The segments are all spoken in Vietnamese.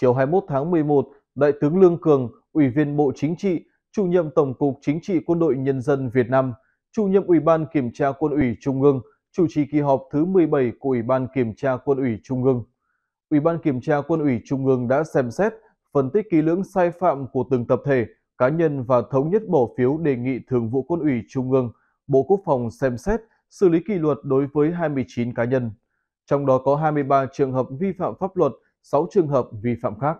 Chiều 21 tháng 11, Đại tướng Lương Cường, Ủy viên Bộ Chính trị, Chủ nhiệm Tổng cục Chính trị Quân đội Nhân dân Việt Nam, Chủ nhiệm Ủy ban Kiểm tra Quân ủy Trung ương, chủ trì kỳ họp thứ 17 của Ủy ban Kiểm tra Quân ủy Trung ương. Ủy ban Kiểm tra Quân ủy Trung ương đã xem xét, phân tích kỹ lưỡng sai phạm của từng tập thể, cá nhân và thống nhất bỏ phiếu đề nghị Thường vụ Quân ủy Trung ương, Bộ Quốc phòng xem xét xử lý kỷ luật đối với 29 cá nhân. Trong đó có 23 trường hợp vi phạm pháp luật 6 trường hợp vi phạm khác.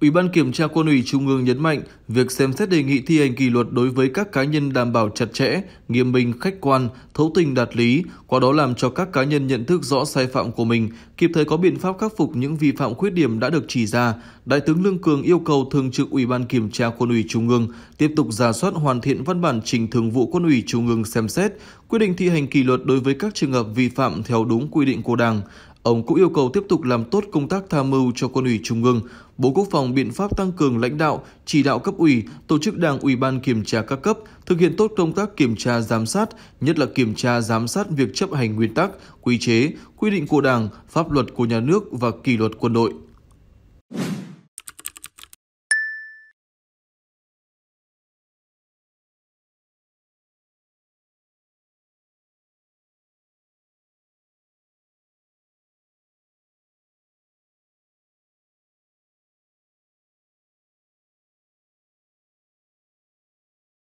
Ủy ban Kiểm tra Quân ủy Trung ương nhấn mạnh, việc xem xét đề nghị thi hành kỷ luật đối với các cá nhân đảm bảo chặt chẽ, nghiêm minh, khách quan, thấu tình đạt lý, qua đó làm cho các cá nhân nhận thức rõ sai phạm của mình, kịp thời có biện pháp khắc phục những vi phạm khuyết điểm đã được chỉ ra. Đại tướng Lương Cường yêu cầu Thường trực Ủy ban Kiểm tra Quân ủy Trung ương tiếp tục giả soát hoàn thiện văn bản trình Thường vụ Quân ủy Trung ương xem xét, quyết định thi hành kỷ luật đối với các trường hợp vi phạm theo đúng quy định của Đảng. Ông cũng yêu cầu tiếp tục làm tốt công tác tham mưu cho quân ủy Trung ương, Bộ Quốc phòng biện pháp tăng cường lãnh đạo, chỉ đạo cấp ủy, tổ chức đảng ủy ban kiểm tra các cấp, thực hiện tốt công tác kiểm tra giám sát, nhất là kiểm tra giám sát việc chấp hành nguyên tắc, quy chế, quy định của Đảng, pháp luật của nhà nước và kỷ luật quân đội.